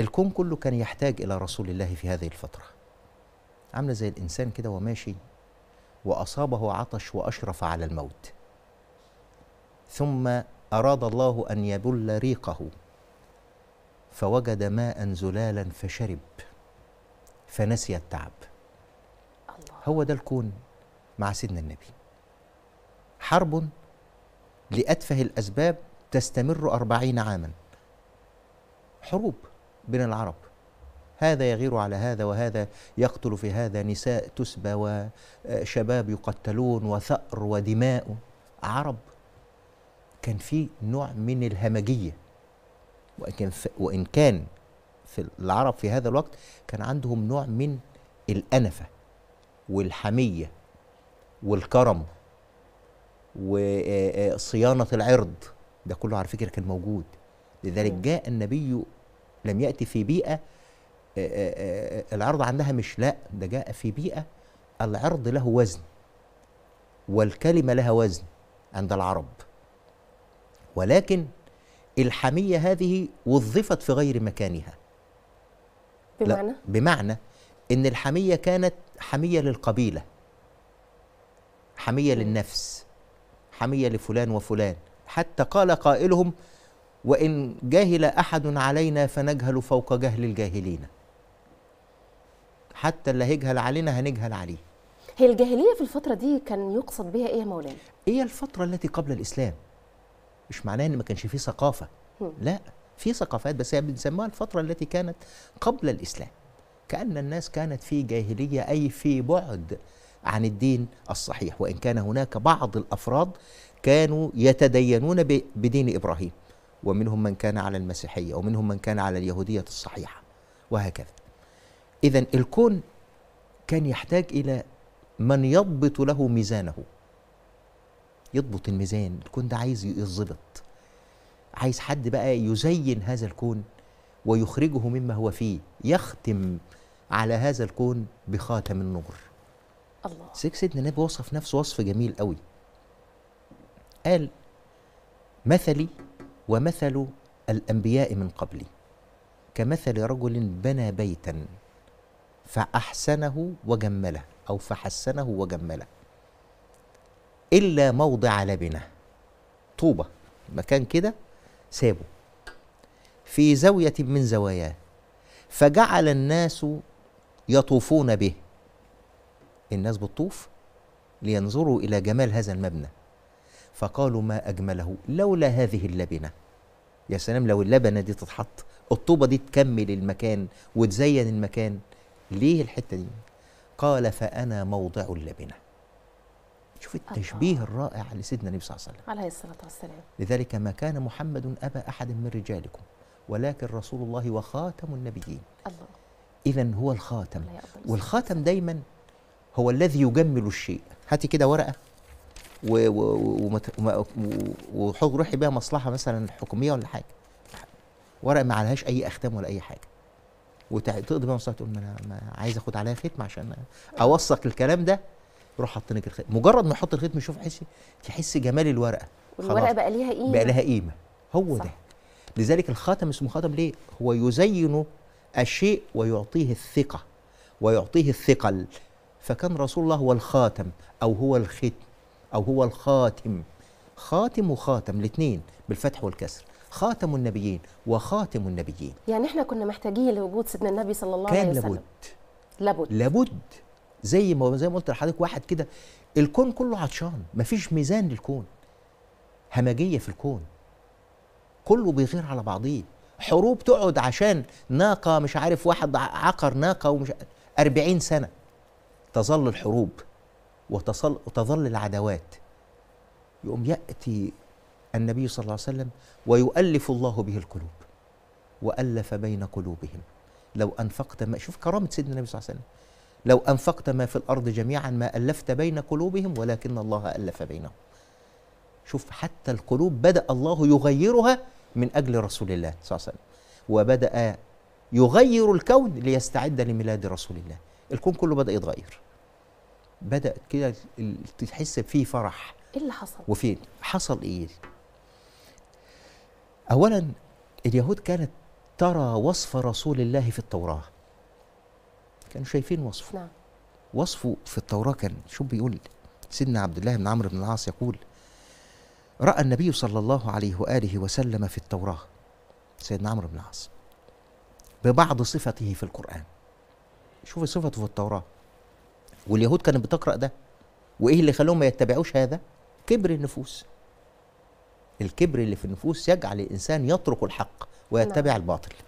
الكون كله كان يحتاج إلى رسول الله في هذه الفترة عاملة زي الإنسان كده وماشي وأصابه عطش وأشرف على الموت ثم أراد الله أن يبل ريقه فوجد ماء زلالا فشرب فنسي التعب الله. هو ده الكون مع سيدنا النبي حرب لأتفه الأسباب تستمر أربعين عاما حروب بين العرب هذا يغير على هذا وهذا يقتل في هذا نساء تسبى وشباب يقتلون وثأر ودماء عرب كان في نوع من الهمجية وإن, وإن كان في العرب في هذا الوقت كان عندهم نوع من الأنفة والحمية والكرم وصيانة العرض ده كله على فكرة كان موجود لذلك جاء النبي لم يأتي في بيئة آه، آه، آه، العرض عندها مش لا ده جاء في بيئة العرض له وزن والكلمة لها وزن عند العرب ولكن الحمية هذه وظفت في غير مكانها بمعنى؟ بمعنى إن الحمية كانت حمية للقبيلة حمية للنفس حمية لفلان وفلان حتى قال قائلهم وإن جاهل أحد علينا فنجهل فوق جهل الجاهلين حتى اللي هيجهل علينا هنجهل عليه هي الجاهلية في الفترة دي كان يقصد بها إيه يا مولانا؟ هي الفترة التي قبل الإسلام مش معناه إن ما كانش فيه ثقافة لا في ثقافات بس هي بنسموها الفترة التي كانت قبل الإسلام كأن الناس كانت في جاهلية أي في بعد عن الدين الصحيح وإن كان هناك بعض الأفراد كانوا يتدينون بدين إبراهيم ومنهم من كان على المسيحية ومنهم من كان على اليهودية الصحيحة وهكذا إذا الكون كان يحتاج إلى من يضبط له ميزانه يضبط الميزان الكون ده عايز يتظبط عايز حد بقى يزين هذا الكون ويخرجه مما هو فيه يختم على هذا الكون بخاتم النور الله سيدنا النبي وصف نفسه وصف جميل قوي قال مثلي ومثل الانبياء من قبلي كمثل رجل بنى بيتا فاحسنه وجمله او فحسنه وجمله الا موضع لبنه طوبه مكان كده سابه في زاويه من زواياه فجعل الناس يطوفون به الناس بتطوف لينظروا الى جمال هذا المبنى فقالوا ما أجمله لولا هذه اللبنة يا سلام لو اللبنة دي تتحط الطوبة دي تكمل المكان وتزين المكان ليه الحتة دي قال فأنا موضع اللبنة شوف التشبيه الرائع لسيدنا النبي صلى الله عليه وسلم عليه الصلاة والسلام لذلك ما كان محمد أبا أحد من رجالكم ولكن رسول الله وخاتم النبيين الله إذا هو الخاتم والخاتم دايما هو الذي يجمل الشيء هاتي كده ورقة وحق روحي بيها مصلحه مثلا حكوميه ولا حاجه ورق ما عليهاش اي اختام ولا اي حاجه وتقضي بيها مصلحه تقول ما انا عايز اخد عليها ختم عشان اوثق الكلام ده روح حاطين الختم مجرد ما يحط الختم يشوف حسي تحس جمال الورقه والورقه بقى ليها قيمه بقى لها قيمه هو صح. ده لذلك الخاتم اسمه خاتم ليه هو يزين الشيء ويعطيه الثقه ويعطيه الثقل فكان رسول الله هو الخاتم او هو الختم أو هو الخاتم خاتم وخاتم الاثنين بالفتح والكسر خاتم النبيين وخاتم النبيين يعني احنا كنا محتاجين لوجود سيدنا النبي صلى الله عليه وسلم كان لابد لابد لابد زي ما زي ما قلت لحضرتك واحد كده الكون كله عطشان مفيش ميزان للكون همجيه في الكون كله بيغير على بعضيه حروب تقعد عشان ناقه مش عارف واحد عقر ناقه ومش 40 سنه تظل الحروب وتصل وتظل العداوات يقوم يأتي النبي صلى الله عليه وسلم ويؤلف الله به القلوب وألف بين قلوبهم لو أنفقت ما شوف كرامة سيدنا النبي صلى الله عليه وسلم لو أنفقت ما في الأرض جميعا ما ألفت بين قلوبهم ولكن الله ألف بينهم شوف حتى القلوب بدأ الله يغيرها من أجل رسول الله صلى الله عليه وسلم وبدأ يغير الكون ليستعد لميلاد رسول الله الكون كله بدأ يتغير بدات كده تحس فيه فرح ايه اللي حصل وفين حصل ايه اولا اليهود كانت ترى وصف رسول الله في التوراه كانوا شايفين وصفه نعم. وصفه في التوراه كان شو بيقول سيدنا عبد الله بن عمرو بن العاص يقول راى النبي صلى الله عليه واله وسلم في التوراه سيدنا عمرو بن العاص ببعض صفته في القران شوف صفته في التوراه واليهود كانت بتقرا ده وايه اللي خلوهم ما يتبعوش هذا كبر النفوس الكبر اللي في النفوس يجعل الانسان يترك الحق ويتبع نعم. الباطل